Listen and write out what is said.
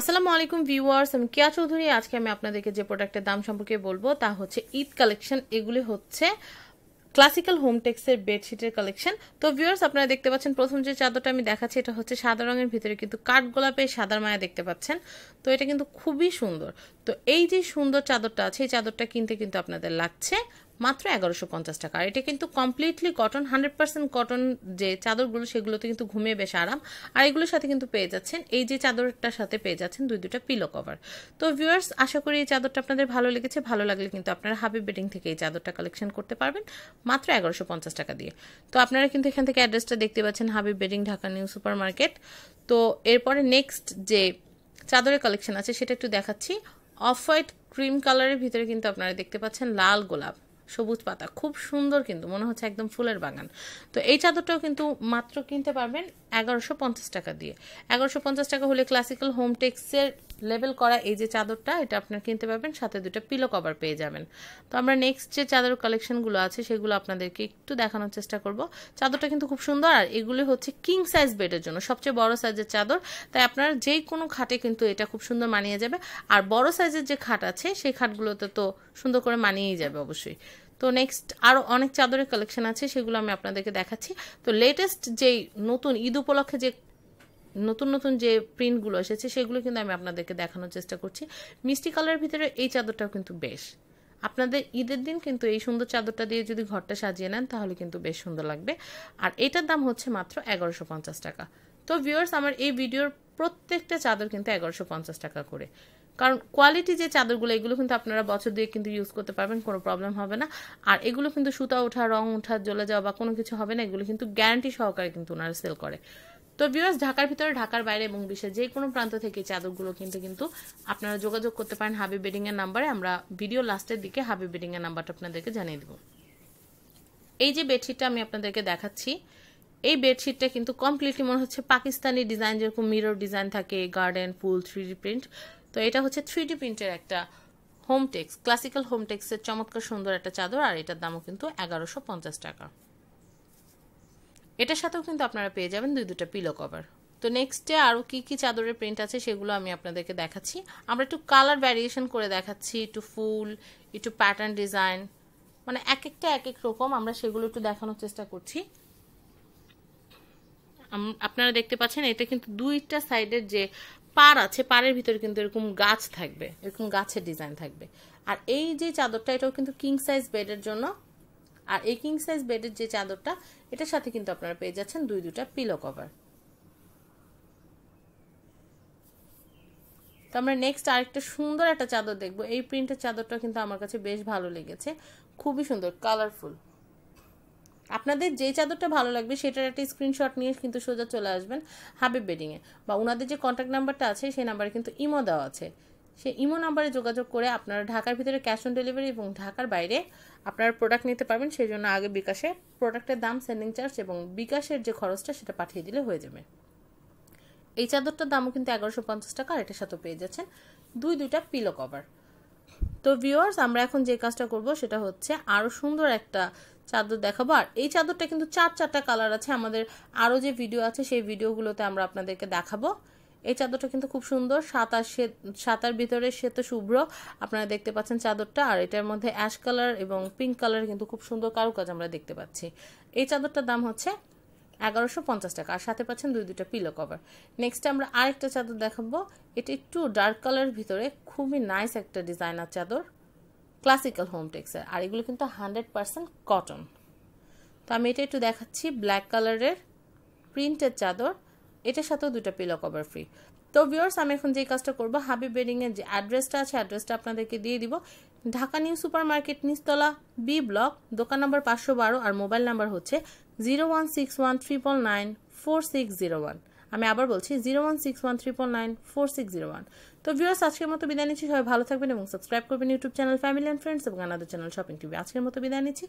আসসালামু আলাইকুম ভিউয়ার্স আমি কিয়া চৌধুরী আজকে আমি আপনাদেরকে যে প্রোডাক্টের দাম সম্পর্কে বলবো তা হচ্ছে ঈদ কালেকশন এগুলি হচ্ছে ক্লাসিক্যাল হোমটেক্সের বেডশিটের কালেকশন তো ভিউয়ার্স আপনারা দেখতে পাচ্ছেন প্রথম যে চাদরটা আমি দেখাচ্ছি এটা হচ্ছে সাদা রঙের ভিতরে কিন্তু কাঠ গোলাপে সাদার মায়া দেখতে পাচ্ছেন তো এটা কিন্তু খুবই সুন্দর তো এই যে সুন্দর চাদরটা আছে এই চাদরটা কিনতে কিন্তু আপনাদের লাগছে মাত্র এগারোশো পঞ্চাশ টাকা এটা কিন্তু completely cotton hundred percent cotton যে চাদরগুলো সেগুলোতে কিন্তু ঘুমিয়ে বেশ আরাম আর এগুলোর সাথে কিন্তু পেয়ে যাচ্ছেন এই যে চাদরটার সাথে পেয়ে যাচ্ছেন দুই দুটা পিলো কভার তো ভিউয়ার্স আশা করি এই চাদরটা আপনাদের ভালো লেগেছে ভালো লাগলে কিন্তু আপনারা হাবিব বেডিং থেকে এই চাদরটা কালেকশন করতে পারবেন মাত্র এগারোশো পঞ্চাশ টাকা দিয়ে তো আপনারা কিন্তু এখান থেকে অ্যাড্রেসটা দেখতে পাচ্ছেন Habib bedding Dhaka new super market তো এরপরে নেক্সট যে চাদরের কালেকশন আছে সেটা একটু দেখাচ্ছি অফ হোয়াইট ক্রিম কালারের ভিতরে কিন্তু আপনারা দেখতে পাচ্ছেন লাল গোলাপ সবুজ পাতা খুব সুন্দর কিন্তু মনে হচ্ছে একদম ফুলের বাগান তো এই চাদরটাও কিন্তু মাত্র কিনতে পারবেন এগারোশো পঞ্চাশ টাকা দিয়ে এগারোশো পঞ্চাশ টাকা হলে ক্লাসিক্যাল হোম টেক্সের লেভেল করা এই যে চাদরটা এটা আপনার কিনতে পারবেন সাথে দুটো পিলো কভার পেয়ে যাবেন তো আমরা নেক্সট যে চাদর কালেকশনগুলো আছে সেগুলো আপনাদেরকে একটু দেখানোর চেষ্টা করব চাদরটা কিন্তু খুব সুন্দর আর এগুলি হচ্ছে কিং সাইজ বেডের জন্য সবচেয়ে বড় সাইজের চাদর তাই আপনার যে কোনো খাটে কিন্তু এটা খুব সুন্দর মানিয়ে যাবে আর বড় সাইজের যে খাট আছে সেই খাটগুলোতে তো সুন্দর করে মানিয়েই যাবে অবশ্যই তো নেক্সট আরও অনেক চাদরের কালেকশন আছে সেগুলো আমি আপনাদেরকে দেখাচ্ছি তো লেটেস্ট যেই নতুন ঈদ উপলক্ষে যে নতুন নতুন যে প্রিন্টগুলো এসেছে সেগুলো কিন্তু আমি আপনাদেরকে দেখানোর চেষ্টা করছি মিষ্টি কালারের ভিতরে এই চাদরটাও কিন্তু বেশ আপনাদের ঈদের দিন কিন্তু এই সুন্দর চাদরটা দিয়ে যদি ঘরটা সাজিয়ে নেন তাহলে কিন্তু বেশ সুন্দর লাগবে আর এটার দাম হচ্ছে মাত্র এগারোশো টাকা তো ভিউয়ার্স আমার এই ভিডিওর প্রত্যেকটা চাদর কিন্তু এগারোশো পঞ্চাশ টাকা করে কারণ কোয়ালিটি যে চাদরগুলো এগুলো কিন্তু আপনারা বছর দিয়ে কিন্তু ইউজ করতে পারবেন কোনো প্রবলেম হবে না আর এগুলো কিন্তু সুতা ওঠা রং ওঠা জ্বলে যাওয়া বা কোনো কিছু হবে না এগুলো কিন্তু গ্যারান্টি সহকারে কিন্তু ওনারা সেল করে তো ভিউয়ার্স ঢাকার ভিতরে ঢাকার বাইরে এবং বিশ্বের যে কোনো প্রান্ত থেকে চাদরগুলো কিন্তু কিন্তু আপনারা যোগাযোগ করতে পারেন হাবি বেডিংয়ের নাম্বারে আমরা ভিডিও লাস্টের দিকে হাবি বেডিংয়ের নাম্বারটা আপনাদেরকে জানিয়ে দেবো এই যে বেডশিটটা আমি আপনাদেরকে দেখাচ্ছি এই বেডশিটটা কিন্তু কমপ্লিটলি মনে হচ্ছে পাকিস্তানি ডিজাইন যেরকম মিরর ডিজাইন থাকে গার্ডেন ফুল থ্রি প্রিন্ট তো এটা হচ্ছে থ্রি প্রিন্টের একটা হোম টেক্স ক্লাসিক্যাল হোমটেক্সের চমৎকার সুন্দর একটা চাদর আর এটার দামও কিন্তু এগারোশো পঞ্চাশ টাকা এটার সাথেও কিন্তু আপনারা পেয়ে যাবেন দুই দুটা পিলো কভার তো নেক্সটে আরও কী কী চাদরের প্রিন্ট আছে সেগুলো আমি আপনাদেরকে দেখাচ্ছি আমরা একটু কালার ভ্যারিয়েশন করে দেখাচ্ছি একটু ফুল একটু প্যাটার্ন ডিজাইন মানে এক একটা এক এক রকম আমরা সেগুলো একটু দেখানোর চেষ্টা করছি আপনারা দেখতে পাচ্ছেন এটা কিন্তু দুইটা সাইডের যে পার আছে পাড়ের ভিতরে কিন্তু এরকম গাছ থাকবে এরকম গাছের ডিজাইন থাকবে আর এই যে চাদরটা এটাও কিন্তু কিং সাইজ বেডের জন্য আর এই কিং সাইজ বেডের যে চাদরটা এটার সাথে কিন্তু আপনারা পেয়ে যাচ্ছেন দুই দুটা পিলো কভার তো আমরা নেক্সট আরেকটা সুন্দর একটা চাদর দেখবো এই প্রিন্টের চাদরটা কিন্তু আমার কাছে বেশ ভালো লেগেছে খুবই সুন্দর কালারফুল আপনাদের যে চাদরটা ভালো লাগবে সেটার একটা স্ক্রিনশট নিয়ে কিন্তু সোজা চলে আসবেন হাবিব বেডিংয়ে বা ওনাদের যে কন্ট্যাক্ট নাম্বারটা আছে সেই নাম্বারে কিন্তু ইমো দেওয়া আছে সেই ইমো নাম্বারে যোগাযোগ করে আপনারা ঢাকার ভিতরে ক্যাশ অন ডেলিভারি এবং ঢাকার বাইরে আপনার প্রোডাক্ট নিতে পারবেন সেই জন্য আগে বিকাশে প্রোডাক্টের দাম সেন্ডিং চার্জ এবং বিকাশের যে খরচটা সেটা পাঠিয়ে দিলে হয়ে যাবে এই চাদরটার দামও কিন্তু এগারোশো পঞ্চাশ টাকা আর এটার সাথে পেয়ে যাচ্ছেন দুই দুইটা পিলো কভার তো ভিউয়ার্স আমরা এখন যে কাজটা করব সেটা হচ্ছে আরও সুন্দর একটা চাদর দেখাবো আর এই চাদরটা কিন্তু চার চারটা কালার আছে আমাদের আরও যে ভিডিও আছে সেই ভিডিওগুলোতে আমরা আপনাদেরকে দেখাবো এই চাদরটা কিন্তু খুব সুন্দর সাতার সাতার ভিতরে সে তো শুভ্র আপনারা দেখতে পাচ্ছেন চাদরটা আর এটার মধ্যে অ্যাশ কালার এবং পিঙ্ক কালার কিন্তু খুব সুন্দর কারুকাজ আমরা দেখতে পাচ্ছি এই চাদরটার দাম হচ্ছে এগারোশো পঞ্চাশ টাকা আর সাথে পাচ্ছেন দুই দুটা পিলো কভার নেক্সট আমরা আরেকটা চাদর দেখাবো এটা একটু ডার্ক কালারের ভিতরে খুবই নাইস একটা ডিজাইনার চাদর ক্লাসিক্যাল হোম টেক্সচার আর এগুলো কিন্তু হান্ড্রেড পারসেন্ট কটন তো আমি এটা একটু দেখাচ্ছি ব্ল্যাক কালারের প্রিন্টের চাদর এটার সাথেও দুটো পিলো কভার ফ্রি তো ভিওর্স আমি এখন যে কাজটা করব হাবি বেডিংয়ের যে অ্যাড্রেসটা আছে অ্যাড্রেসটা আপনাদেরকে দিয়ে দিব ঢাকা নিউ সুপার মার্কেট নিস্তলা বি ব্লক দোকান নাম্বার পাঁচশো বারো আর মোবাইল নাম্বার হচ্ছে zero one six one triple nine four six zero one আমি আবার বলছি zero one six one four nine four six zero one তো ভিউয়ার্স আজকের মতো বিদায় নিচ্ছি সবাই ভালো থাকবেন এবং সাবস্ক্রাইব করবেন YouTube channel family and friends এবং আনাদের চ্যানেল শপিং টিভি আজকের মতো বিদায় নিচ্ছি